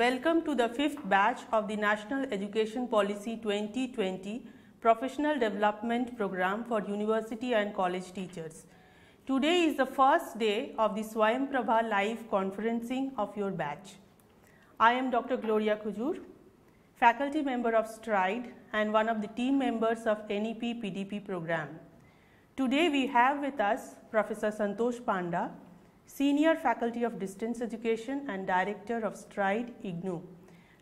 Welcome to the fifth batch of the National Education Policy 2020 Professional Development Program for University and College Teachers. Today is the first day of the Prabha live conferencing of your batch. I am Dr. Gloria Kujur, faculty member of STRIDE and one of the team members of NEP PDP program. Today we have with us Professor Santosh Panda, Senior Faculty of Distance Education and Director of STRIDE IGNU.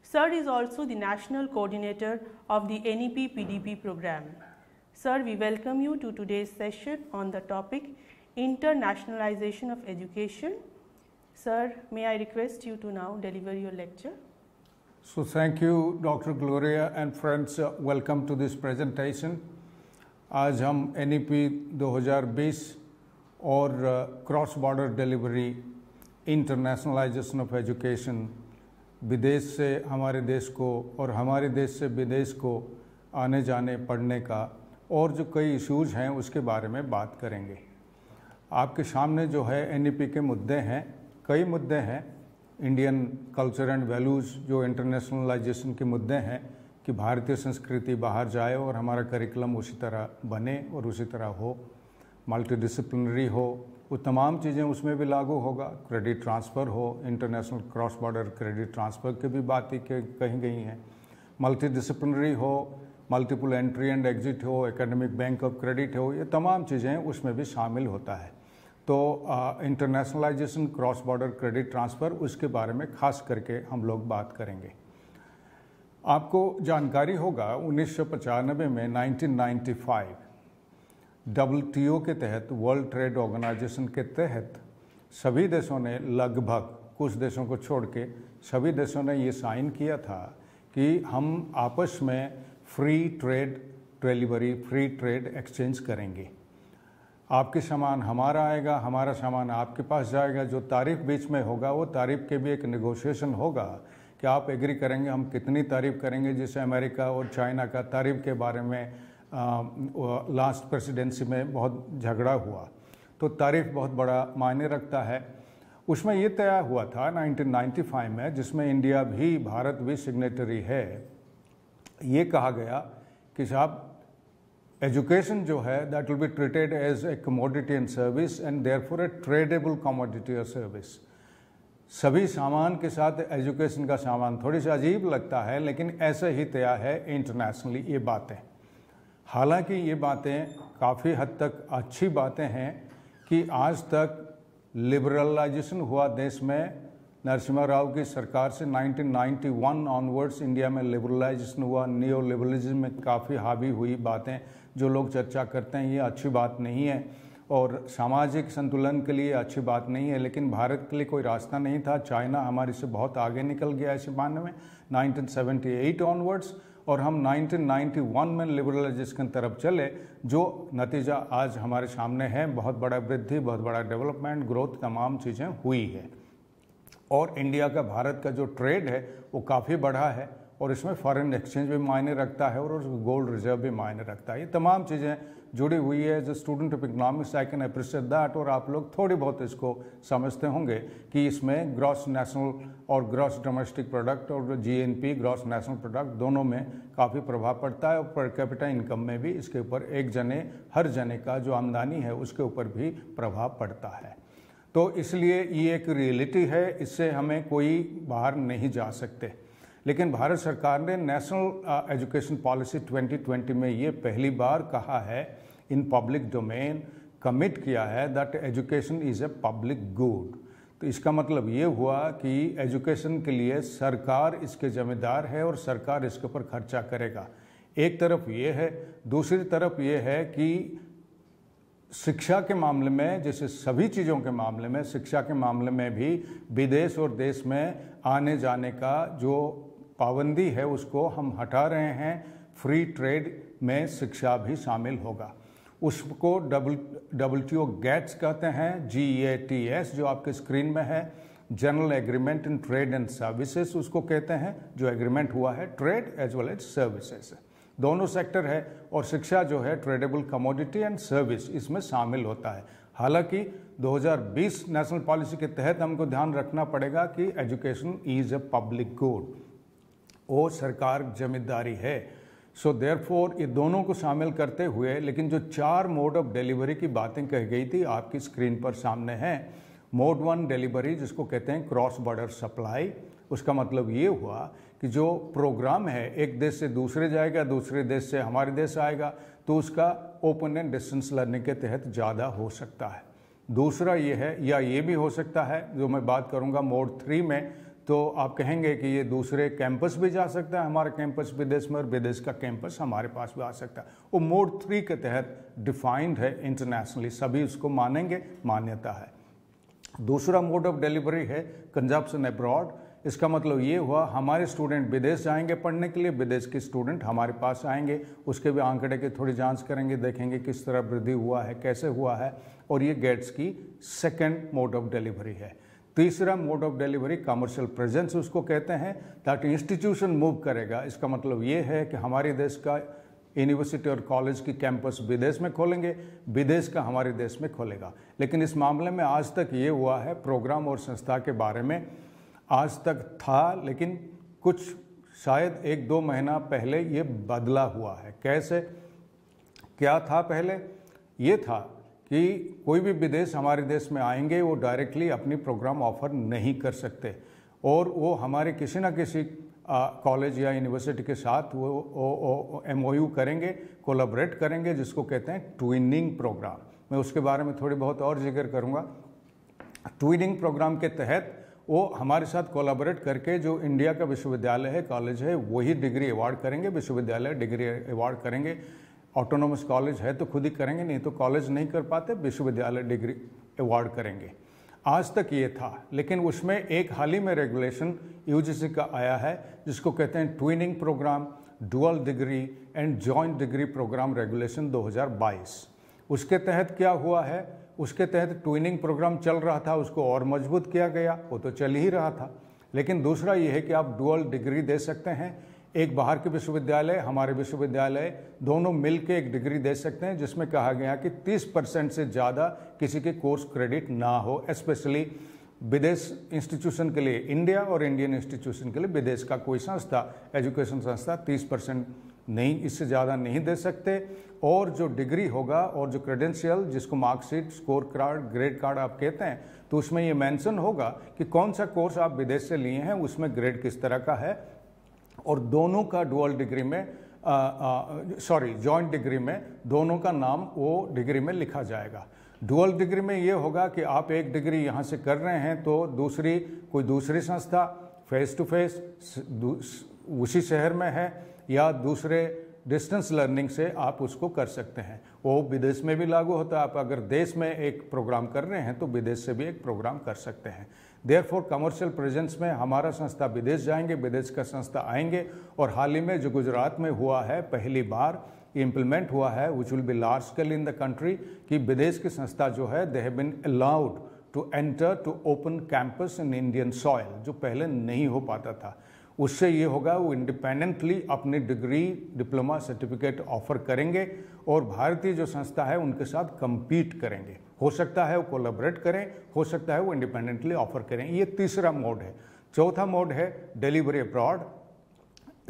Sir is also the National Coordinator of the NEP PDP program. Sir, we welcome you to today's session on the topic Internationalization of Education. Sir, may I request you to now deliver your lecture. So, thank you Dr. Gloria and friends, uh, welcome to this presentation. आज हम एन 2020 और cross border delivery internationalisation of education विदेश से हमारे देश को और हमारे देश से विदेश को आने जाने पढ़ने का और जो कई इश्यूज हैं उसके बारे में बात करेंगे आपके सामने जो है एन e के मुद्दे हैं कई मुद्दे हैं इंडियन कल्चर एंड वैल्यूज़ जो इंटरनेशनलाइजेशन के मुद्दे हैं कि भारतीय संस्कृति बाहर जाए और हमारा करिकुलम उसी तरह बने और उसी तरह हो मल्टीडिसिप्लिनरी हो वो तमाम चीज़ें उसमें भी लागू होगा क्रेडिट ट्रांसफ़र हो international cross border credit transfer की भी बातें कही गई हैं मल्टीडिसिप्लिनरी हो मल्टीपल एंट्री एंड एग्जिट हो एकेडमिक बैंक ऑफ क्रेडिट हो ये तमाम चीज़ें उसमें भी शामिल होता है तो internationalisation cross border credit transfer उसके बारे में खास करके हम लोग बात करेंगे आपको जानकारी होगा उन्नीस में 1995 डब्ल के तहत वर्ल्ड ट्रेड ऑर्गेनाइजेशन के तहत सभी देशों ने लगभग कुछ देशों को छोड़ के सभी देशों ने ये साइन किया था कि हम आपस में free trade delivery free trade exchange करेंगे आपके सामान हमारा आएगा हमारा सामान आपके पास जाएगा जो तारीफ बीच में होगा वो तारीफ के भी एक निगोशिएशन होगा कि आप एग्री करेंगे हम कितनी तारीफ करेंगे जैसे अमेरिका और चाइना का तारीफ के बारे में लास्ट प्रेसिडेंसी में बहुत झगड़ा हुआ तो तारीफ बहुत बड़ा मायने रखता है उसमें ये तय हुआ था 1995 में जिसमें इंडिया भी भारत भी सिग्नेटरी है ये कहा गया कि साहब एजुकेशन जो है that will be treated as a commodity and service and there for a tradable commodity और सर्विस सभी सामान के साथ एजुकेशन का सामान थोड़ी सा अजीब लगता है लेकिन ऐसे ही तय है इंटरनेशनली ये बातें हालांकि ये बातें काफ़ी हद तक अच्छी बातें हैं कि आज तक लिबरलाइजेशन हुआ देश में नरसिम्हा राव की सरकार से 1991 ऑनवर्ड्स इंडिया में लिबरलाइजेशन हुआ नियो लिबरलिज्म में काफ़ी हावी हुई बातें जो लोग चर्चा करते हैं ये अच्छी बात नहीं है और सामाजिक संतुलन के लिए अच्छी बात नहीं है लेकिन भारत के लिए कोई रास्ता नहीं था चाइना हमारे से बहुत आगे निकल गया इस मामले में 1978 ऑनवर्ड्स और हम 1991 में लिबरलाइजेशन तरफ चले जो नतीजा आज हमारे सामने है बहुत बड़ा वृद्धि बहुत बड़ा डेवलपमेंट ग्रोथ तमाम चीज़ें हुई है और इंडिया का भारत का जो ट्रेड है वो काफ़ी बढ़ा है और इसमें फॉरेन एक्सचेंज भी मायने रखता है और गोल्ड रिजर्व भी मायने रखता है ये तमाम चीज़ें जुड़ी हुई है as student of economics I can appreciate that और आप लोग थोड़ी बहुत इसको समझते होंगे कि इसमें ग्रॉस नेशनल और ग्रॉस डोमेस्टिक प्रोडक्ट और जीएनपी ग्रॉस नेशनल प्रोडक्ट दोनों में काफ़ी प्रभाव पड़ता है और पर कैपिटा इनकम में भी इसके ऊपर एक जने हर जने का जो आमदनी है उसके ऊपर भी प्रभाव पड़ता है तो इसलिए ये एक रियलिटी है इससे हमें कोई बाहर नहीं जा सकते लेकिन भारत सरकार ने नेशनल एजुकेशन पॉलिसी 2020 में ये पहली बार कहा है इन पब्लिक डोमेन कमिट किया है that education is a public good तो इसका मतलब ये हुआ कि एजुकेशन के लिए सरकार इसके ज़िम्मेदार है और सरकार इसके ऊपर खर्चा करेगा एक तरफ ये है दूसरी तरफ ये है कि शिक्षा के मामले में जैसे सभी चीज़ों के मामले में शिक्षा के मामले में भी विदेश और देश में आने जाने का जो पाबंदी है उसको हम हटा रहे हैं फ्री ट्रेड में शिक्षा भी शामिल होगा उसको डबल डब्ल्यू गैट्स कहते हैं जी ए टी एस जो आपके स्क्रीन में है general agreement in trade and services उसको कहते हैं जो एग्रीमेंट हुआ है trade as well as services दोनों सेक्टर है और शिक्षा जो है ट्रेडेबल कमोडिटी एंड सर्विस इसमें शामिल होता है हालांकि 2020 नेशनल पॉलिसी के तहत हमको ध्यान रखना पड़ेगा कि education is a public good वो सरकार जिम्मेदारी है सो so देयरफॉर ये दोनों को शामिल करते हुए लेकिन जो चार मोड ऑफ डिलीवरी की बातें कही गई थी आपकी स्क्रीन पर सामने हैं मोड वन डिलीवरी जिसको कहते हैं क्रॉस बॉर्डर सप्लाई उसका मतलब ये हुआ कि जो प्रोग्राम है एक देश से दूसरे जाएगा दूसरे देश से हमारे देश आएगा तो उसका ओपन एंड डिस्टेंस लर्निंग के तहत ज़्यादा हो सकता है दूसरा ये है या ये भी हो सकता है जो मैं बात करूँगा मोड थ्री में तो आप कहेंगे कि ये दूसरे कैंपस भी जा सकता है हमारा कैंपस विदेश में और विदेश का कैंपस हमारे पास भी आ सकता है वो मोड थ्री के तहत डिफाइंड है इंटरनेशनली सभी उसको मानेंगे मान्यता है दूसरा मोड ऑफ डिलीवरी है कंजप्शन अब्रॉड इसका मतलब ये हुआ हमारे स्टूडेंट विदेश जाएंगे पढ़ने के लिए विदेश के स्टूडेंट हमारे पास आएंगे उसके भी आंकड़े की थोड़ी जांच करेंगे देखेंगे किस तरह वृद्धि हुआ है कैसे हुआ है और ये गेट्स की सेकेंड मोड ऑफ डिलीवरी है तीसरा mode of delivery commercial presence उसको कहते हैं ताकि इंस्टीट्यूशन मूव करेगा इसका मतलब ये है कि हमारे देश का यूनिवर्सिटी और कॉलेज की कैंपस विदेश में खोलेंगे विदेश का हमारे देश में खोलेगा लेकिन इस मामले में आज तक ये हुआ है प्रोग्राम और संस्था के बारे में आज तक था लेकिन कुछ शायद एक दो महीना पहले ये बदला हुआ है कैसे क्या था पहले ये था कि कोई भी विदेश हमारे देश में आएंगे वो डायरेक्टली अपनी प्रोग्राम ऑफर नहीं कर सकते और वो हमारे किसी ना किसी कॉलेज या यूनिवर्सिटी के साथ वो एम ओ यू करेंगे कोलाबरेट करेंगे जिसको कहते हैं ट्विनिंग प्रोग्राम मैं उसके बारे में थोड़ी बहुत और जिक्र करूँगा ट्विनिंग प्रोग्राम के तहत वो हमारे साथ कोलाबरेट करके जो इंडिया का विश्वविद्यालय है कॉलेज है वही डिग्री अवार्ड करेंगे विश्वविद्यालय डिग्री अवार्ड करेंगे ऑटोनोमस कॉलेज है तो खुद ही करेंगे नहीं तो कॉलेज नहीं कर पाते विश्वविद्यालय डिग्री अवार्ड करेंगे आज तक ये था लेकिन उसमें एक हाल ही में रेगुलेशन यूजीसी का आया है जिसको कहते हैं twinning programme dual degree and joint degree programme regulation 2022 उसके तहत क्या हुआ है उसके तहत ट्विनिंग प्रोग्राम चल रहा था उसको और मजबूत किया गया वो तो चल ही रहा था लेकिन दूसरा ये है कि आप डुअल डिग्री दे सकते हैं एक बाहर के विश्वविद्यालय हमारे विश्वविद्यालय दोनों मिल एक डिग्री दे सकते हैं जिसमें कहा गया कि 30 परसेंट से ज़्यादा किसी के कोर्स क्रेडिट ना हो स्पेशली विदेश इंस्टीट्यूशन के लिए इंडिया और इंडियन इंस्टीट्यूशन के लिए विदेश का कोई संस्था एजुकेशन संस्था 30 परसेंट नहीं इससे ज़्यादा नहीं दे सकते और जो डिग्री होगा और जो क्रेडेंशियल जिसको marksheet score card grade card आप कहते हैं तो उसमें ये मेंशन होगा कि कौन सा कोर्स आप विदेश से लिए हैं उसमें ग्रेड किस तरह का है और दोनों का डुअल डिग्री में सॉरी जॉइंट डिग्री में दोनों का नाम वो डिग्री में लिखा जाएगा डुअल डिग्री में ये होगा कि आप एक डिग्री यहाँ से कर रहे हैं तो दूसरी कोई दूसरी संस्था फेस टू फेस उसी शहर में है या दूसरे डिस्टेंस लर्निंग से आप उसको कर सकते हैं वो विदेश में भी लागू होता है आप अगर देश में एक प्रोग्राम कर रहे हैं तो विदेश से भी एक प्रोग्राम कर सकते हैं देयर कमर्शियल प्रेजेंस में हमारा संस्था विदेश जाएंगे विदेश का संस्था आएंगे और हाल ही में जो गुजरात में हुआ है पहली बार इम्प्लीमेंट हुआ है which will be large scale in the country कि विदेश की संस्था जो है they have been allowed to enter to open campus in Indian soil जो पहले नहीं हो पाता था उससे ये होगा वो इंडिपेंडेंटली अपनी डिग्री डिप्लोमा सर्टिफिकेट ऑफर करेंगे और भारतीय जो संस्था है उनके साथ कम्पीट करेंगे हो सकता है वो कोलाबरेट करें हो सकता है वो इंडिपेंडेंटली ऑफर करें ये तीसरा मोड है चौथा मोड है डिलीवरी अब्रॉड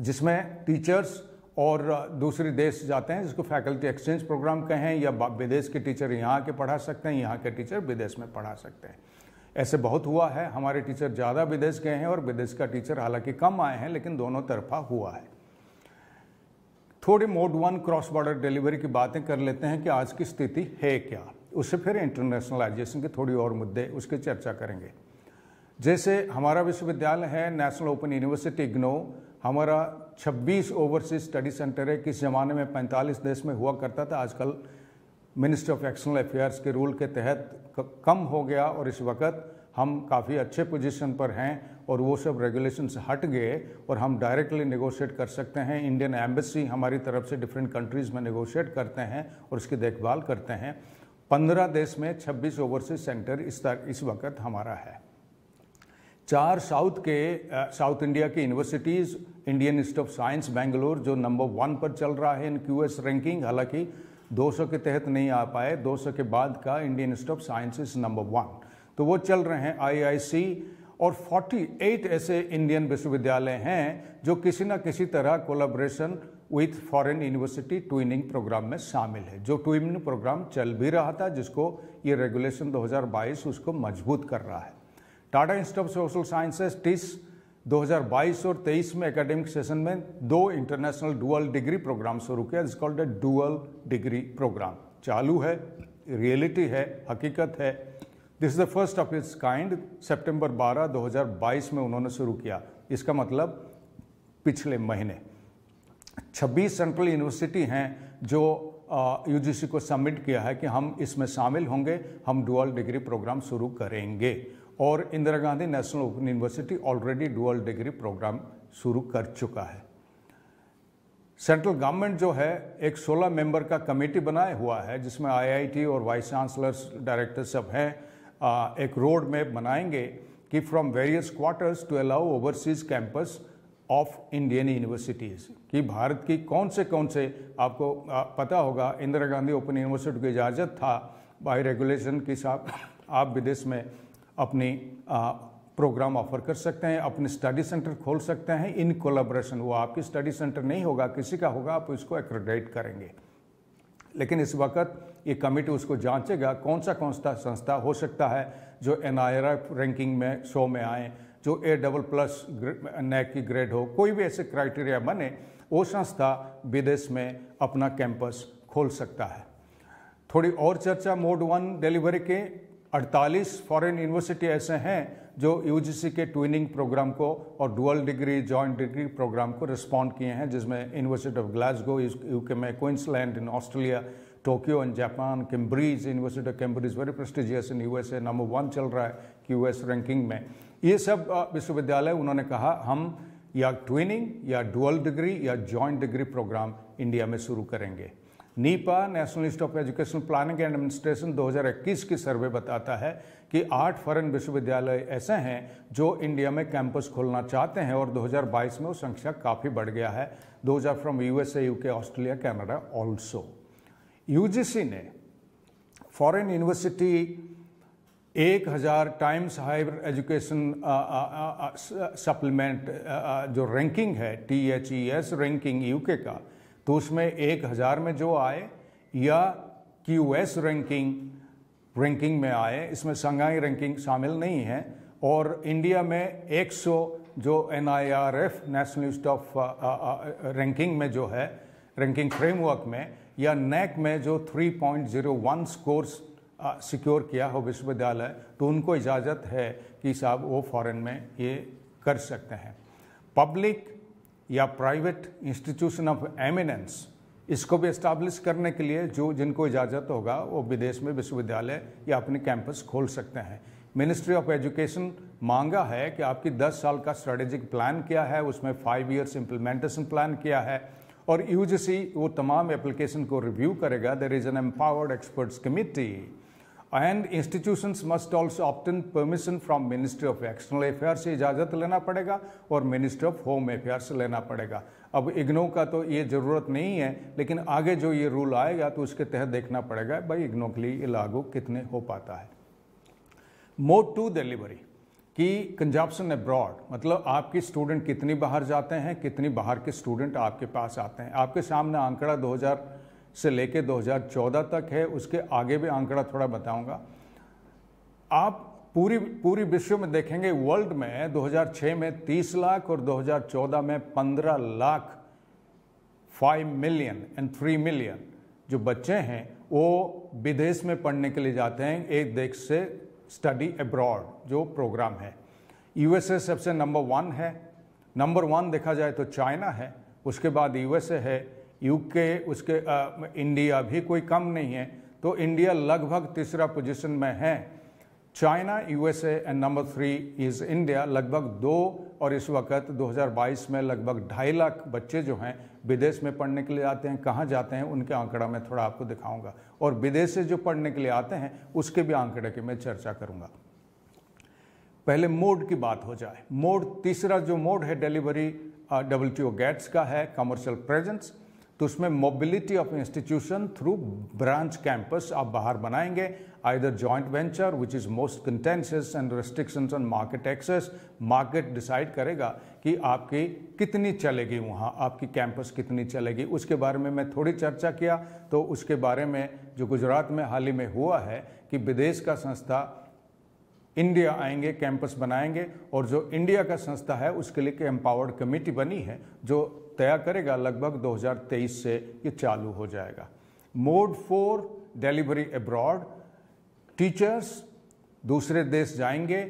जिसमें टीचर्स और दूसरे देश जाते हैं जिसको फैकल्टी एक्सचेंज प्रोग्राम कहें या विदेश के टीचर यहाँ के पढ़ा सकते हैं यहाँ के टीचर विदेश में पढ़ा सकते हैं ऐसे बहुत हुआ है हमारे टीचर ज़्यादा विदेश गए हैं और विदेश का टीचर हालांकि कम आए हैं लेकिन दोनों तरफा हुआ है थोड़ी mode one cross border delivery की बातें कर लेते हैं कि आज की स्थिति है क्या उससे फिर इंटरनेशनलाइजेशन के थोड़ी और मुद्दे उसकी चर्चा करेंगे जैसे हमारा विश्वविद्यालय है नेशनल ओपन यूनिवर्सिटी इग्नो हमारा 26 ओवरसीज स्टडी सेंटर है किस ज़माने में 45 देश में हुआ करता था आजकल मिनिस्ट्री ऑफ एक्सटर्नल अफेयर्स के रूल के तहत कम हो गया और इस वक्त हम काफ़ी अच्छे पोजीशन पर हैं और वो सब रेगुलेशन से हट गए और हम डायरेक्टली नेगोशिएट कर सकते हैं इंडियन एम्बेसी हमारी तरफ से डिफरेंट कंट्रीज़ में नेगोशिएट करते हैं और उसकी देखभाल करते हैं पंद्रह देश में छब्बीस ओवरसीज सेंटर इस तरह इस वक्त हमारा है चार साउथ के साउथ इंडिया के universities Indian institute of science Bangalore जो नंबर वन पर चल रहा है इन क्यूएस रैंकिंग हालांकि 200 के तहत नहीं आ पाए 200 के बाद का Indian institute of sciences number one तो वो चल रहे हैं आईआईसी और 48 ऐसे इंडियन विश्वविद्यालय हैं जो किसी ना किसी तरह collaboration with foreign university twinning programme में शामिल है जो ट्विनिंग प्रोग्राम चल भी रहा था जिसको ये रेगुलेशन 2022 उसको मजबूत कर रहा है Tata institute of social sciences TISS 2022 और 23 में एकेडमिक सेशन में दो इंटरनेशनल डुअल डिग्री प्रोग्राम शुरू किया जिसको called a dual degree programme चालू है रियलिटी है हकीकत है this is the first of its kind September 12 2022 में उन्होंने शुरू किया इसका मतलब पिछले महीने 26 सेंट्रल यूनिवर्सिटी हैं जो यू uh, को सबमिट किया है कि हम इसमें शामिल होंगे हम डुअल डिग्री प्रोग्राम शुरू करेंगे और Indira Gandhi national open university already dual degree programme शुरू कर चुका है सेंट्रल गवर्नमेंट जो है एक 16 मेंबर का कमेटी बनाया हुआ है जिसमें आईआईटी और वाइस चांसलर्स डायरेक्टर सब हैं एक रोड मैप बनाएंगे कि from various quarters to allow overseas campus of Indian universities कि भारत की कौन से कौन से आपको पता होगा इंदिरा गांधी ओपन यूनिवर्सिटी की इजाज़त था बाई रेगुलेशन कि साहब आप विदेश में अपनी प्रोग्राम ऑफर कर सकते हैं अपने स्टडी सेंटर खोल सकते हैं इन कोलाब्रेशन वो आपकी स्टडी सेंटर नहीं होगा किसी का होगा आप इसको एक्रेडिट करेंगे लेकिन इस वक्त ये कमेटी उसको जांचेगा कौन सा कौन सा संस्था हो सकता है जो एन रैंकिंग में शो में आए जो ए डबल प्लस नैक की ग्रेड हो कोई भी ऐसे क्राइटेरिया बने वो संस्था विदेश में अपना कैंपस खोल सकता है थोड़ी और चर्चा मोड वन डिलीवरी के 48 फॉरेन यूनिवर्सिटी ऐसे हैं जो यूजीसी के ट्विनिंग प्रोग्राम को और dual degree joint degree programme को रिस्पॉन्ड किए हैं जिसमें यूनिवर्सिटी ऑफ ग्लासगो यूके में Queensland in Australia Tokyo in Japan Cambridge university of Cambridge very prestigious in USA number one चल रहा है कि यूएस रैंकिंग में ये सब विश्वविद्यालय उन्होंने कहा हम या ट्विनिंग या डुअल डिग्री या जॉइंट डिग्री प्रोग्राम इंडिया में शुरू करेंगे NIEPA national institute of education planning and administration 2021 की सर्वे बताता है कि आठ फॉरन विश्वविद्यालय ऐसे हैं जो इंडिया में कैंपस खोलना चाहते हैं और 2022 में वो संख्या काफ़ी बढ़ गया है दो from USA UK Australia Canada also UGC ने फॉरेन यूनिवर्सिटी एक हज़ार टाइम्स हायर एजुकेशन सप्लीमेंट जो रैंकिंग है T H E S ranking UK का तो उसमें एक हज़ार में जो आए या क्यू एस रैंकिंग रैंकिंग में आए इसमें संघाई रैंकिंग शामिल नहीं है और इंडिया में 100 जो N I R F national list of ranking में जो है रैंकिंग फ्रेमवर्क में या नैक e में जो 3.01 स्कोर्स सिक्योर किया हो विश्वविद्यालय तो उनको इजाज़त है कि साहब वो फॉरेन में ये कर सकते हैं पब्लिक या प्राइवेट इंस्टीट्यूशन ऑफ एमिनेंस इसको भी इस्टाब्लिश करने के लिए जो जिनको इजाज़त होगा वो विदेश में विश्वविद्यालय या अपने कैंपस खोल सकते हैं मिनिस्ट्री ऑफ एजुकेशन मांगा है कि आपकी 10 साल का स्ट्रेटेजिक प्लान क्या है उसमें फाइव इयर्स इम्प्लीमेंटेशन प्लान किया है और यूजीसी वो तमाम एप्लीकेशन को रिव्यू करेगा there is an empowered experts committee and institutions must also obtain permission from ministry of external affair से इजाज़त लेना पड़ेगा और मिनिस्ट्री ऑफ होम अफेयर से लेना पड़ेगा अब इग्नो का तो ये ज़रूरत नहीं है लेकिन आगे जो ये रूल आएगा तो उसके तहत देखना पड़ेगा भाई इग्नो के लिए ये लागू कितने हो पाता है मोड टू डिलीवरी कि कंजप्शन अब्रॉड मतलब आपके स्टूडेंट कितनी बाहर जाते हैं कितनी बाहर के स्टूडेंट आपके पास आते हैं आपके सामने आंकड़ा से लेकर 2014 तक है उसके आगे भी आंकड़ा थोड़ा बताऊंगा आप पूरी पूरी विश्व में देखेंगे वर्ल्ड में 2006 में 30 लाख और 2014 में 15 लाख 5 मिलियन एंड 3 मिलियन जो बच्चे हैं वो विदेश में पढ़ने के लिए जाते हैं एक देश से स्टडी एब्रॉड जो प्रोग्राम है यूएसए सबसे नंबर वन है नंबर वन देखा जाए तो चाइना है उसके बाद यूएसए है यूके उसके आ, इंडिया भी कोई कम नहीं है तो इंडिया लगभग तीसरा पोजीशन में है China USA and number three is India लगभग दो और इस वक्त 2022 में लगभग ढाई लाख बच्चे जो हैं विदेश में पढ़ने के लिए आते हैं कहाँ जाते हैं उनके आंकड़ा मैं थोड़ा आपको दिखाऊंगा और विदेश से जो पढ़ने के लिए आते हैं उसके भी आंकड़े की मैं चर्चा करूँगा पहले मोड की बात हो जाए मोड तीसरा जो मोड है डिलीवरी डब्ल्यू गैट्स का है कमर्शियल प्रेजेंस तो उसमें mobility of institution through branch campus आप बाहर बनाएंगे either joint venture which is most contentious and restrictions on market access market decide करेगा कि आपकी कितनी चलेगी वहाँ आपकी कैंपस कितनी चलेगी उसके बारे में मैं थोड़ी चर्चा किया तो उसके बारे में जो गुजरात में हाल ही में हुआ है कि विदेश का संस्था इंडिया आएंगे कैंपस बनाएंगे और जो इंडिया का संस्था है उसके लिए एम्पावर्ड कमेटी बनी है जो तय करेगा लगभग 2023 से ये चालू हो जाएगा mode four delivery abroad teachers दूसरे देश जाएंगे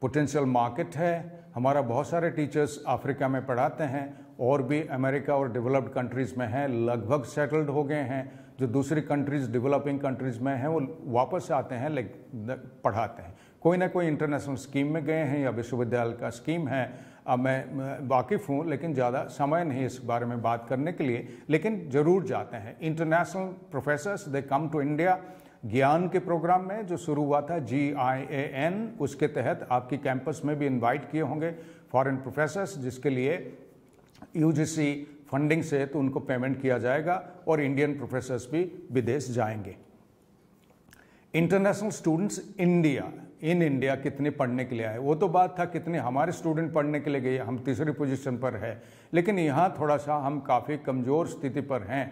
पोटेंशियल मार्केट है हमारा बहुत सारे टीचर्स अफ्रीका में पढ़ाते हैं और भी अमेरिका और डेवलप्ड कंट्रीज़ में हैं लगभग सेटल्ड हो गए हैं जो दूसरी कंट्रीज़ डेवलपिंग कंट्रीज़ में हैं वो वापस आते हैं लेकिन पढ़ाते हैं कोई ना कोई इंटरनेशनल स्कीम में गए हैं या विश्वविद्यालय का स्कीम है अब मैं वाकिफ़ हूँ लेकिन ज़्यादा समय नहीं इस बारे में बात करने के लिए लेकिन ज़रूर जाते हैं international professors they come to India ज्ञान के प्रोग्राम में जो शुरू हुआ था जी आई ए एन उसके तहत आपकी कैंपस में भी इनवाइट किए होंगे फॉरेन प्रोफेसर्स जिसके लिए सी फंडिंग से तो उनको पेमेंट किया जाएगा और इंडियन प्रोफेसर्स भी विदेश जाएंगे international students India in India कितने पढ़ने के लिए आए वो तो बात था कितने हमारे स्टूडेंट पढ़ने के लिए गए हम तीसरी पोजीशन पर है लेकिन यहाँ थोड़ा सा हम काफ़ी कमज़ोर स्थिति पर हैं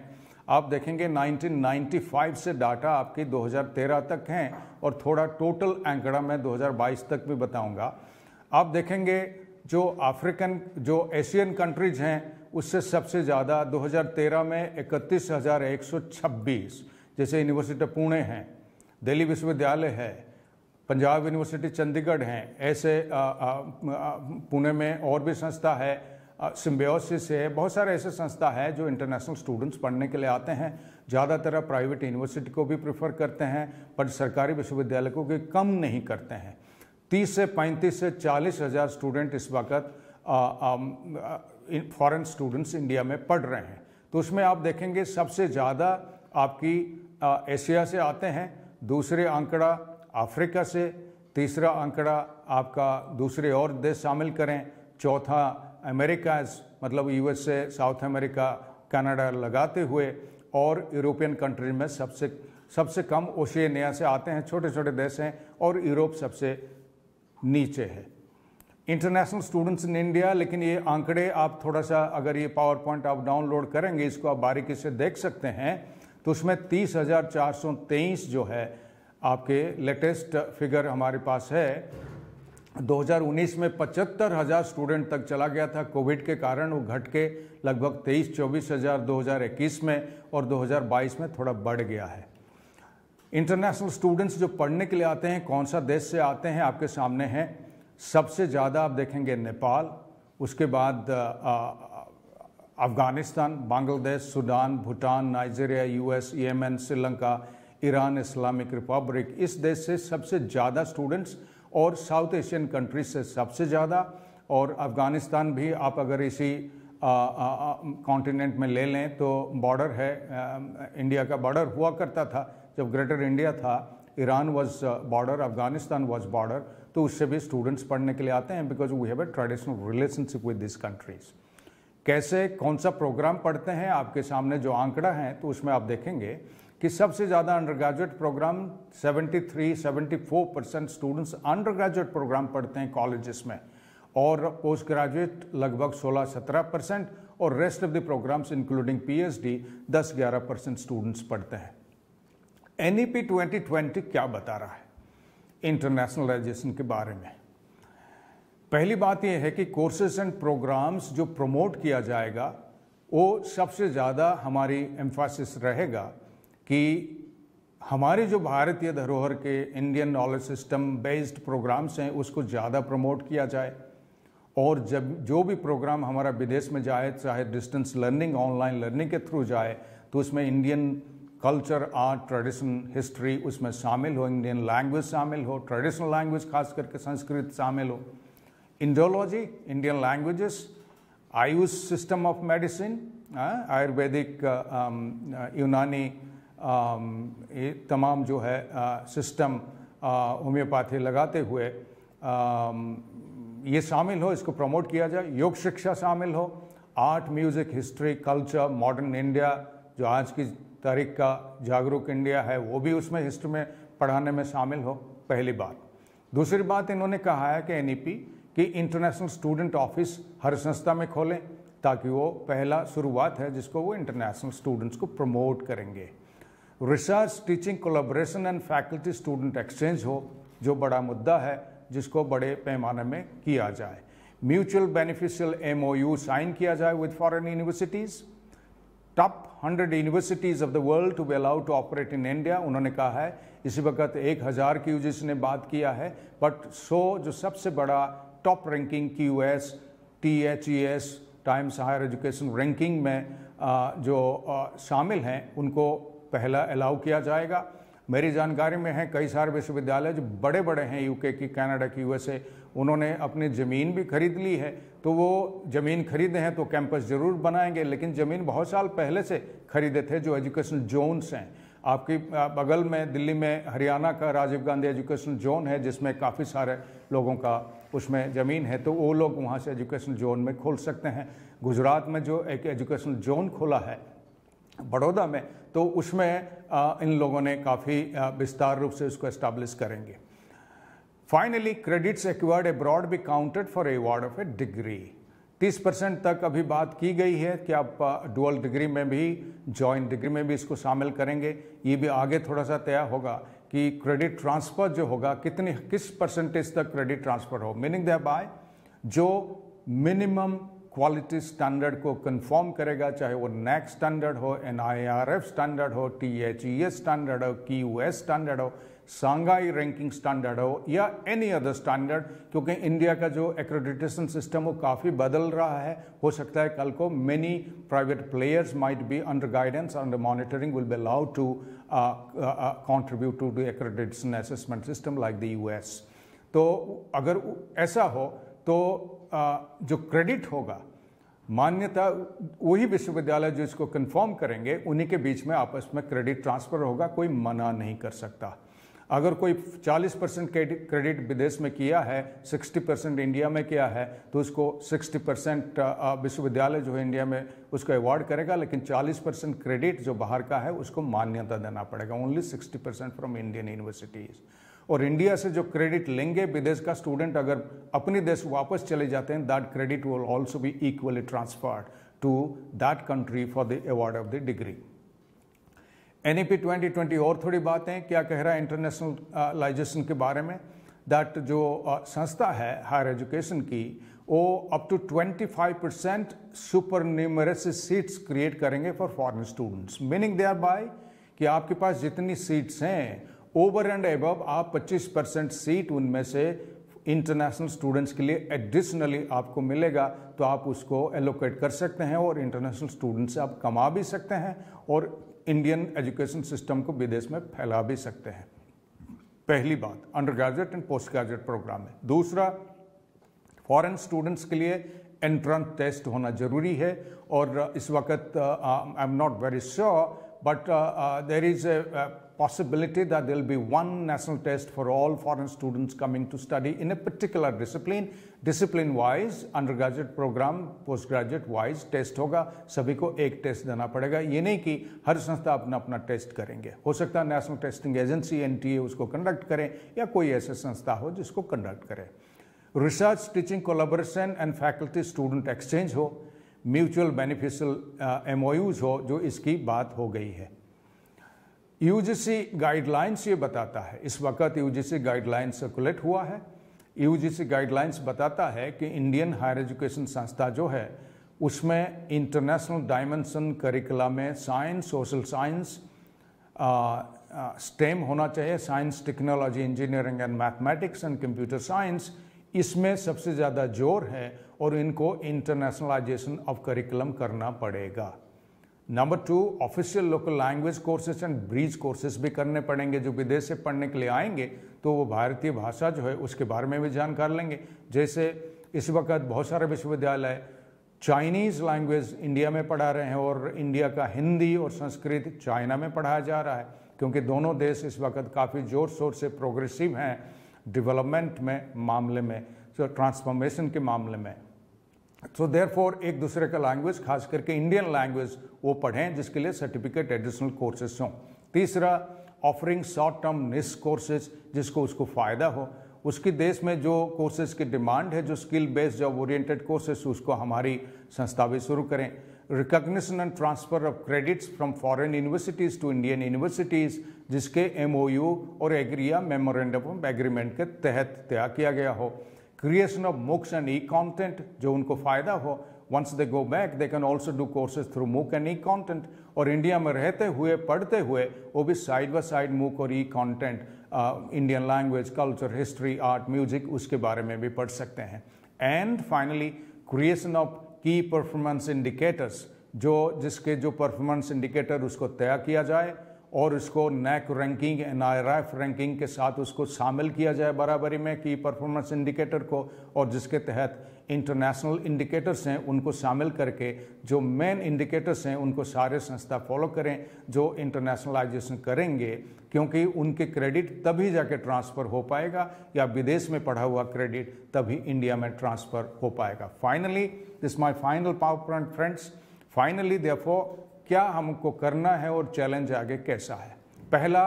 आप देखेंगे 1995 से डाटा आपके 2013 तक हैं और थोड़ा टोटल आंकड़ा मैं 2022 तक भी बताऊंगा आप देखेंगे जो अफ्रीकन जो एशियन कंट्रीज हैं उससे सबसे ज़्यादा 2013 में इकतीस जैसे यूनिवर्सिटी पुणे हैं दिल्ली विश्वविद्यालय है पंजाब यूनिवर्सिटी चंडीगढ़ हैं ऐसे पुणे में और भी संस्था है सिम्बियोसिस है बहुत सारे ऐसे संस्था हैं जो इंटरनेशनल स्टूडेंट्स पढ़ने के लिए आते हैं ज़्यादातर प्राइवेट यूनिवर्सिटी को भी प्रेफर करते हैं पर सरकारी विश्वविद्यालय को भी कम नहीं करते हैं तीस से पैंतीस से चालीस हज़ार स्टूडेंट इस वक्त फॉरेन स्टूडेंट्स इंडिया में पढ़ रहे हैं तो उसमें आप देखेंगे सबसे ज़्यादा आपकी एशिया से आते हैं दूसरे आंकड़ा अफ्रीका से तीसरा आंकड़ा आपका दूसरे और देश शामिल करें चौथा अमेरिकाज मतलब यूएसए साउथ अमेरिका कनाडा लगाते हुए और यूरोपियन कंट्री में सबसे सबसे कम ओशियनिया से आते हैं छोटे छोटे देश हैं और यूरोप सबसे नीचे है इंटरनेशनल स्टूडेंट्स इन इंडिया लेकिन ये आंकड़े आप थोड़ा सा अगर ये पावर पॉइंट आप डाउनलोड करेंगे इसको आप बारीकी से देख सकते हैं तो उसमें तीस हजार चार सौ तेईस जो है आपके लेटेस्ट फिगर हमारे पास है 2019 में पचहत्तर हज़ार स्टूडेंट तक चला गया था कोविड के कारण वो घट के लगभग तेईस चौबीस हज़ार दो में और 2022 में थोड़ा बढ़ गया है इंटरनेशनल स्टूडेंट्स जो पढ़ने के लिए आते हैं कौन सा देश से आते हैं आपके सामने हैं सबसे ज़्यादा आप देखेंगे नेपाल उसके बाद Afghanistan Bangladesh Sudan Bhutan Nigeria US S Sri Lanka Iran Islamic Republic इस देश से सबसे ज़्यादा स्टूडेंट्स और साउथ एशियन कंट्रीज से सबसे ज़्यादा और अफ़गानिस्तान भी आप अगर इसी कॉन्टिनेंट में ले लें तो बॉर्डर है आ, इंडिया का बॉर्डर हुआ करता था जब ग्रेटर इंडिया था Iran was border Afghanistan was border तो उससे भी स्टूडेंट्स पढ़ने के लिए आते हैं because we have a traditional relationship with this countries कैसे कौन सा प्रोग्राम पढ़ते हैं आपके सामने जो आंकड़ा है तो उसमें आप देखेंगे कि सबसे ज़्यादा undergraduate programme 73, 74 percent students undergraduate programme पढ़ते हैं कॉलेजेस में और पोस्ट ग्रेजुएट लगभग 16-17 परसेंट और rest of the programmes including PhD 10-11 percent students पढ़ते हैं एन 2020 e क्या बता रहा है इंटरनेशनलाइजेशन के बारे में पहली बात यह है कि कोर्सेज एंड प्रोग्राम्स जो प्रमोट किया जाएगा वो सबसे ज़्यादा हमारी एम्फासिस रहेगा कि हमारे जो भारतीय धरोहर के Indian knowledge system based programmes हैं उसको ज़्यादा प्रमोट किया जाए और जब जो भी प्रोग्राम हमारा विदेश में जाए चाहे डिस्टेंस लर्निंग ऑनलाइन लर्निंग के थ्रू जाए तो उसमें Indian culture art tradition history उसमें शामिल हो इंडियन लैंग्वेज शामिल हो ट्रेडिशनल लैंग्वेज खास करके संस्कृत शामिल हो Indology Indian languages AYUSH system of medicine Ayurvedic Unani ये तमाम जो है सिस्टम होम्योपैथी लगाते हुए ये शामिल हो इसको प्रमोट किया जाए योग शिक्षा शामिल हो art music history culture modern India जो आज की तारीख का जागरूक इंडिया है वो भी उसमें हिस्ट्री में पढ़ाने में शामिल हो पहली बात दूसरी बात इन्होंने कहा है कि एन e कि इंटरनेशनल स्टूडेंट ऑफिस हर संस्था में खोलें ताकि वो पहला शुरुआत है जिसको वो इंटरनेशनल स्टूडेंट्स को प्रमोट करेंगे research teaching collaboration and faculty student exchange हो जो बड़ा मुद्दा है जिसको बड़े पैमाने में किया जाए म्यूचुअल बेनिफिशियल एम साइन किया जाए with foreign universities top 100 universities of the world to be allow to operate in India उन्होंने कहा है इसी वक्त एक हज़ार की यूजीसी ने बात किया है बट सो जो सबसे बड़ा top ranking Q S T H E S Times Higher Education ranking में जो शामिल हैं उनको पहला अलाउ किया जाएगा मेरी जानकारी में है कई सारे विश्वविद्यालय जो बड़े बड़े हैं यूके की कनाडा की यूएसए उन्होंने अपनी ज़मीन भी खरीद ली है तो वो ज़मीन खरीदे हैं तो कैंपस ज़रूर बनाएंगे लेकिन ज़मीन बहुत साल पहले से खरीदे थे जो एजुकेशन जोन्स हैं आपकी बगल में दिल्ली में हरियाणा का राजीव गांधी एजुकेशन जोन है जिसमें काफ़ी सारे लोगों का उसमें ज़मीन है तो वो लोग वहाँ से एजुकेशन जोन में खोल सकते हैं गुजरात में जो एक एजुकेशन जोन खोला है बड़ौदा में तो उसमें इन लोगों ने काफ़ी विस्तार रूप से उसको इस्टाब्लिश करेंगे फाइनली क्रेडिट्स एक्वायर्ड अब्रॉड भी counted for award of a degree 30 percent तक अभी बात की गई है कि आप डुअल डिग्री में भी जॉइंट डिग्री में भी इसको शामिल करेंगे ये भी आगे थोड़ा सा तय होगा कि क्रेडिट ट्रांसफ़र जो होगा कितनी किस परसेंटेज तक क्रेडिट ट्रांसफ़र हो मीनिंग द बाय जो मिनिमम क्वालिटी स्टैंडर्ड को कंफॉर्म करेगा चाहे वो नैक स्टैंडर्ड हो एन स्टैंडर्ड हो T H E S standard हो की यू एस स्टैंडर्ड हो सांघाई रैंकिंग स्टैंडर्ड हो या एनी अदर स्टैंडर्ड क्योंकि इंडिया का जो एक्रेडिटेशन सिस्टम वो काफ़ी बदल रहा है हो सकता है कल को many private players might be under guidance under monitoring will be allowed to contribute to do accreditation assessment system like the U तो अगर ऐसा हो तो जो क्रेडिट होगा मान्यता वही विश्वविद्यालय जो इसको कंफर्म करेंगे उन्हीं के बीच में आपस में क्रेडिट ट्रांसफ़र होगा कोई मना नहीं कर सकता अगर कोई 40 परसेंट क्रेडिट विदेश में किया है 60 परसेंट इंडिया में किया है तो उसको 60 परसेंट विश्वविद्यालय जो है इंडिया में उसको अवॉर्ड करेगा लेकिन 40 परसेंट क्रेडिट जो बाहर का है उसको मान्यता देना पड़ेगा only 60 percent from Indian universities और इंडिया से जो क्रेडिट लेंगे विदेश का स्टूडेंट अगर अपने देश वापस चले जाते हैं that credit will also be equally transferred to that country for the award of the degree N twenty twenty और थोड़ी बात क्या कह रहा है इंटरनेशनलाइजेशन के बारे में दैट जो संस्था है हायर एजुकेशन की वो up to 25 percent super numerous seats create करेंगे for foreign students meaning thereby कि आपके पास जितनी सीट्स हैं ओवर एंड एबव आप 25 परसेंट सीट उनमें से इंटरनेशनल स्टूडेंट्स के लिए एडिशनली आपको मिलेगा तो आप उसको एलोकेट कर सकते हैं और इंटरनेशनल स्टूडेंट से आप कमा भी सकते हैं और इंडियन एजुकेशन सिस्टम को विदेश में फैला भी सकते हैं पहली बात undergraduate and postgraduate programme में दूसरा फॉरेन स्टूडेंट्स के लिए एंट्रेंस टेस्ट होना जरूरी है और इस वक्त I am not very sure but there is a possibility that there will be one national test for all foreign students coming to study in a particular discipline discipline wise undergraduate programme postgraduate wise test होगा सभी को एक test देना पड़ेगा ये नहीं कि हर संस्था अपना अपना टेस्ट करेंगे हो सकता है नेशनल टेस्टिंग एजेंसी एनटीए उसको कंडक्ट करें या कोई ऐसी संस्था हो जिसको कंडक्ट करे research teaching collaboration and faculty student exchange हो म्यूचुअल बेनिफिशियल एम हो जो इसकी बात हो गई है यूजीसी गाइडलाइंस ये बताता है इस वक्त यूजीसी गाइडलाइंस सर्कुलेट हुआ है यूजीसी गाइडलाइंस बताता है कि इंडियन हायर एजुकेशन संस्था जो है उसमें इंटरनेशनल डायमेंशन करिकुला में साइंस सोशल साइंस स्टेम होना चाहिए science technology engineering and mathematics and computer science इसमें सबसे ज़्यादा जोर है और इनको इंटरनेशनलाइजेशन ऑफ करिकुलम करना पड़ेगा number two official local language courses and bridge courses भी करने पड़ेंगे जो विदेश से पढ़ने के लिए आएंगे तो वो भारतीय भाषा जो है उसके बारे में भी जानकार लेंगे जैसे इस वक्त बहुत सारे विश्वविद्यालय चाइनीज़ लैंग्वेज इंडिया में पढ़ा रहे हैं और इंडिया का हिंदी और संस्कृत चाइना में पढ़ाया जा रहा है क्योंकि दोनों देश इस वक्त काफ़ी ज़ोर शोर से प्रोग्रेसिव हैं डेवलपमेंट में मामले में ट्रांसफॉर्मेशन के मामले में सो फोर एक दूसरे का लैंग्वेज खास करके इंडियन लैंग्वेज वो पढ़ें जिसके लिए सर्टिफिकेट एडिशनल कोर्सेज हों तीसरा offering short term niche courses जिसको उसको फ़ायदा हो उसके देश में जो कोर्सेज की डिमांड है जो skill based job oriented courses उसको हमारी संस्था भी शुरू करें recognition and transfer of credits from foreign universities to Indian universities जिसके एमओयू और एग्रिया मेमोरेंडम ऑफ एग्रीमेंट के तहत तय किया गया हो creation of MOOCs and e-content जो उनको फ़ायदा हो once they go back they can also do courses through MOOC and e-content और इंडिया में रहते हुए पढ़ते हुए वो भी साइड बाई साइड MOOC और e-content Indian language culture history art music उसके बारे में भी पढ़ सकते हैं एंड फाइनली क्रिएशन ऑफ की परफॉर्मेंस इंडिकेटर्स जो जिसके जो परफॉर्मेंस इंडिकेटर उसको तय किया जाए और उसको नैक रैंकिंग एन रैंकिंग के साथ उसको शामिल किया जाए बराबरी में कि परफॉर्मेंस इंडिकेटर को और जिसके तहत इंटरनेशनल इंडिकेटर्स हैं उनको शामिल करके जो मेन इंडिकेटर्स हैं उनको सारे संस्था फॉलो करें जो इंटरनेशनलाइजेशन करेंगे क्योंकि उनके क्रेडिट तभी जाके ट्रांसफ़र हो पाएगा या विदेश में पढ़ा हुआ क्रेडिट तभी इंडिया में ट्रांसफ़र हो पाएगा finally this my final PowerPoint friends finally therefore क्या हमको करना है और चैलेंज आगे कैसा है पहला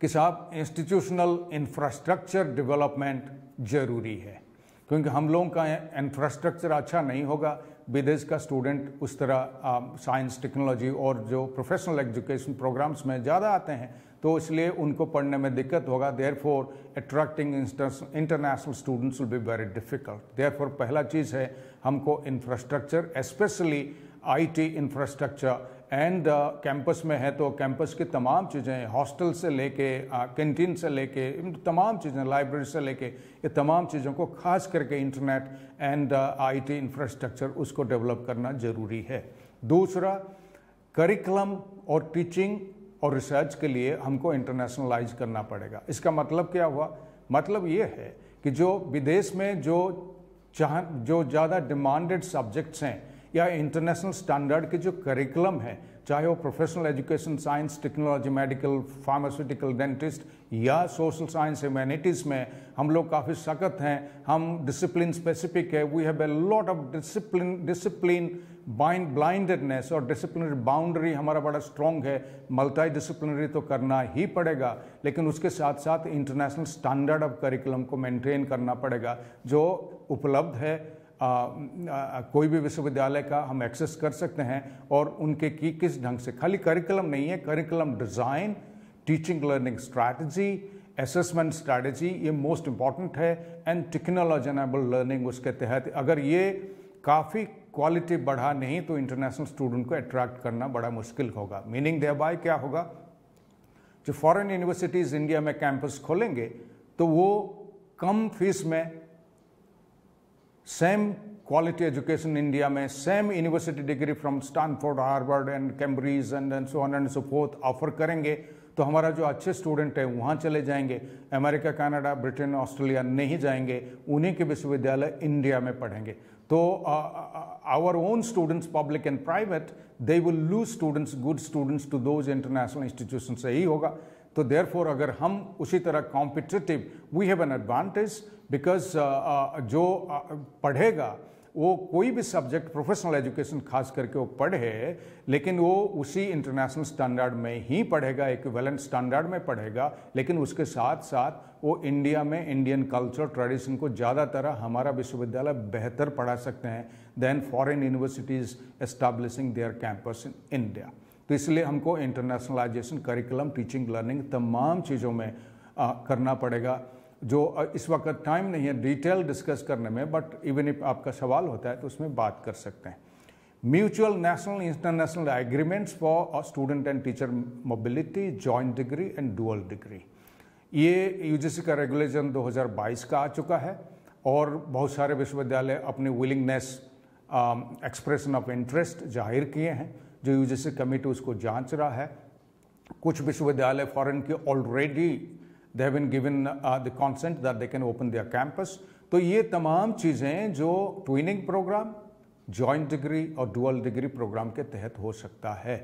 कि साहब इंस्टीट्यूशनल इंफ्रास्ट्रक्चर डेवलपमेंट जरूरी है क्योंकि हम लोगों का इंफ्रास्ट्रक्चर अच्छा नहीं होगा विदेश का स्टूडेंट उस तरह साइंस टेक्नोलॉजी और जो प्रोफेशनल एजुकेशन प्रोग्राम्स में ज़्यादा आते हैं तो इसलिए उनको पढ़ने में दिक्कत होगा therefore attracting international students will be very difficult therefore पहला चीज़ है हमको infrastructure specially IT infrastructure and campus में है तो कैंपस की तमाम चीज़ें हॉस्टल से लेके कैंटीन uh, से लेके इन तमाम चीज़ें लाइब्रेरी से लेके ये तमाम चीज़ों को खास करके इंटरनेट एंड आईटी इंफ्रास्ट्रक्चर उसको डेवलप करना ज़रूरी है दूसरा करिकुलम और टीचिंग और रिसर्च के लिए हमको इंटरनेशनलाइज करना पड़ेगा इसका मतलब क्या हुआ मतलब ये है कि जो विदेश में जो चाह जो ज़्यादा डिमांडेड सब्जेक्ट्स हैं या इंटरनेशनल स्टैंडर्ड के जो करिकुलम है चाहे वो professional education science technology medical pharmaceutical dentist या सोशल साइंस ह्यूमैनिटीज़ में हम लोग काफ़ी सख्त हैं हम डिसिप्लिन स्पेसिफिक है we have a lot of discipline discipline bind blindedness और डिसिप्लिनरी बाउंड्री हमारा बड़ा स्ट्रॉन्ग है मल्टी डिसिप्लिनरी तो करना ही पड़ेगा लेकिन उसके साथ साथ इंटरनेशनल स्टैंडर्ड ऑफ करिकुलम को मेंटेन करना पड़ेगा जो उपलब्ध है आ, आ, कोई भी विश्वविद्यालय का हम एक्सेस कर सकते हैं और उनके की किस ढंग से खाली करिकुलम नहीं है curriculum design teaching learning strategy assessment strategy ये मोस्ट इम्पॉर्टेंट है एंड टेक्नोलॉजनेबल लर्निंग उसके तहत अगर ये काफ़ी क्वालिटी बढ़ा नहीं तो इंटरनेशनल स्टूडेंट को अट्रैक्ट करना बड़ा मुश्किल होगा मीनिंग दे बाय क्या होगा जो फॉरेन यूनिवर्सिटीज़ इंडिया में कैंपस खोलेंगे तो वो कम फीस में सेम क्वालिटी एजुकेशन इंडिया में same university degree from Stanford Harvard and Cambridge and and so and so forth offer करेंगे तो हमारा जो अच्छे स्टूडेंट है वहाँ चले जाएंगे अमेरिका कनाडा ब्रिटेन ऑस्ट्रेलिया नहीं जाएंगे उन्हीं के विश्वविद्यालय इंडिया में पढ़ेंगे तो our own students public and private they will lose students good students to those international institution से ही होगा तो देयर फोर अगर हम उसी तरह competitive we have an advantage because जो uh, पढ़ेगा वो कोई भी सब्जेक्ट प्रोफेशनल एजुकेशन खास करके वो पढ़े लेकिन वो उसी इंटरनेशनल स्टैंडर्ड में ही पढ़ेगा एक वैलेंट स्टैंडर्ड में पढ़ेगा लेकिन उसके साथ साथ वो इंडिया में इंडियन कल्चर ट्रेडिशन को ज़्यादातर हमारा विश्वविद्यालय बेहतर पढ़ा सकते हैं than foreign universities establishing their campus in India तो इसलिए हमको इंटरनेशनलाइजेशन करिकुलम टीचिंग लर्निंग तमाम चीज़ों में आ, करना पड़ेगा जो इस वक्त टाइम नहीं है डिटेल डिस्कस करने में बट इवन इफ आपका सवाल होता है तो उसमें बात कर सकते हैं mutual national international agreements for student and teacher mobility joint degree and dual degree ये यूजीसी का रेगुलेशन 2022 का आ चुका है और बहुत सारे विश्वविद्यालय अपनी विलिंगनेस एक्सप्रेशन ऑफ इंटरेस्ट जाहिर किए हैं जो यूजीसी कमेटी उसको जांच रहा है कुछ विश्वविद्यालय फॉरेन के already they have been given the consent that they can open their campus तो ये तमाम चीज़ें जो ट्विनिंग प्रोग्राम जॉइंट डिग्री और डुअल डिग्री प्रोग्राम के तहत हो सकता है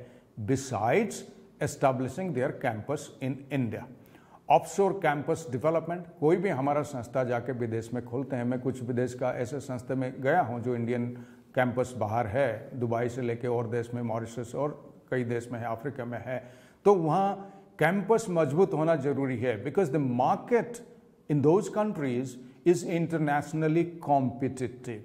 besides establishing their campus in India offshore campus development कोई भी हमारा संस्था जाके विदेश में खोलते हैं मैं कुछ विदेश का ऐसे संस्था में गया हूँ जो इंडियन कैंपस बाहर है दुबई से लेके और देश में मॉरिशस और कई देश में है अफ्रीका में है तो वहाँ कैंपस मजबूत होना जरूरी है because the market in those countries is internationally competitive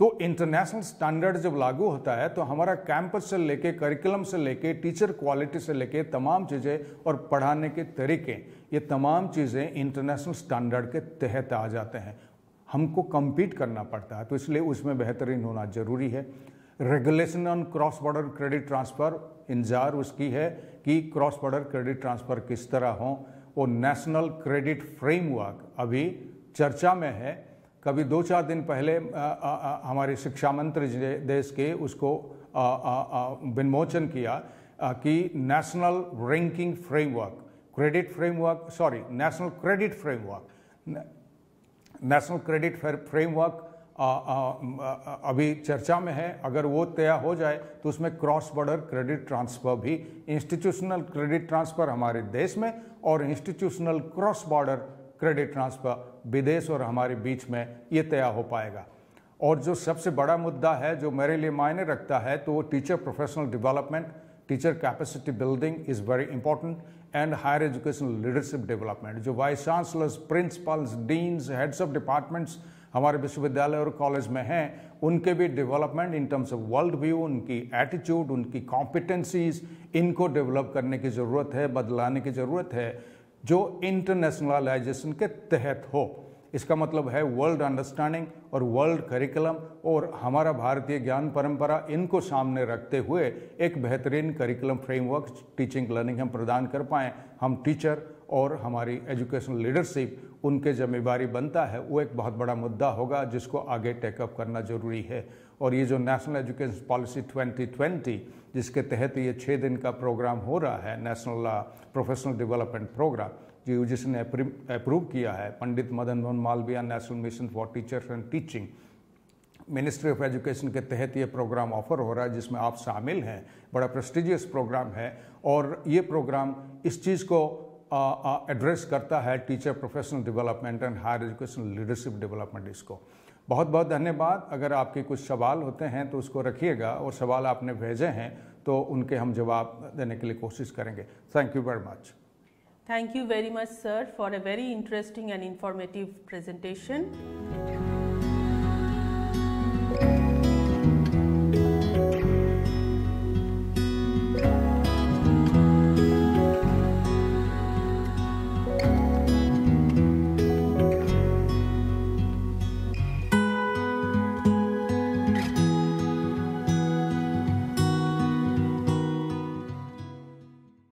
तो इंटरनेशनल स्टैंडर्ड जब लागू होता है तो हमारा कैंपस से लेके करिकुलम से लेके टीचर क्वालिटी से लेके तमाम चीज़ें और पढ़ाने के तरीके ये तमाम चीज़ें इंटरनेशनल स्टैंडर्ड के तहत आ जाते हैं हमको कम्पीट करना पड़ता है तो इसलिए उसमें बेहतरीन होना ज़रूरी है regulation on cross border credit transfer इंतजार उसकी है कि क्रॉस बॉर्डर क्रेडिट ट्रांसफ़र किस तरह हों वो नेशनल क्रेडिट फ्रेमवर्क अभी चर्चा में है कभी दो चार दिन पहले आ, आ, आ, हमारे शिक्षा मंत्री देश के उसको विमोचन किया कि national ranking framework credit framework sorry national credit framework national credit framework अभी चर्चा में है अगर वो तय हो जाए तो उसमें क्रॉस बॉर्डर क्रेडिट ट्रांसफ़र भी इंस्टीट्यूशनल क्रेडिट ट्रांसफ़र हमारे देश में और institutional cross border credit transfer विदेश और हमारे बीच में ये तय हो पाएगा और जो सबसे बड़ा मुद्दा है जो मेरे लिए मायने रखता है तो वो teacher professional development teacher capacity building is very important and higher education leadership development जो vice chancellors principals deans heads of departments हमारे विश्वविद्यालय और कॉलेज में हैं उनके भी development in terms of world view उनकी एटीट्यूड उनकी कॉम्पिटेंसीज इनको डेवलप करने की ज़रूरत है बदलाने की ज़रूरत है जो इंटरनेशनलाइजेशन के तहत हो इसका मतलब है वर्ल्ड अंडरस्टैंडिंग और वर्ल्ड करिकुलम और हमारा भारतीय ज्ञान परंपरा इनको सामने रखते हुए एक बेहतरीन करिकुलम फ्रेमवर्क टीचिंग लर्निंग हम प्रदान कर पाएँ हम टीचर और हमारी एजुकेशन लीडरशिप उनके जिम्मेवारी बनता है वो एक बहुत बड़ा मुद्दा होगा जिसको आगे टेकअप करना ज़रूरी है और ये जो नेशनल एजुकेशन पॉलिसी 2020 जिसके तहत ये छः दिन का प्रोग्राम हो रहा है नेशनल प्रोफेशनल डेवलपमेंट प्रोग्राम जो जिसने अप्रूव किया है Pandit Madan Mohan Malaviya national mission for teachers and teaching ministry of education के तहत ये प्रोग्राम ऑफर हो रहा है जिसमें आप शामिल हैं बड़ा प्रेस्टिजियस प्रोग्राम है और ये प्रोग्राम इस चीज़ को एड्रेस करता है teacher professional development and higher education leadership development इसको बहुत बहुत धन्यवाद अगर आपके कुछ सवाल होते हैं तो उसको रखिएगा और सवाल आपने भेजे हैं तो उनके हम जवाब देने के लिए कोशिश करेंगे thank you very much Thank you very much sir for a very interesting and informative presentation.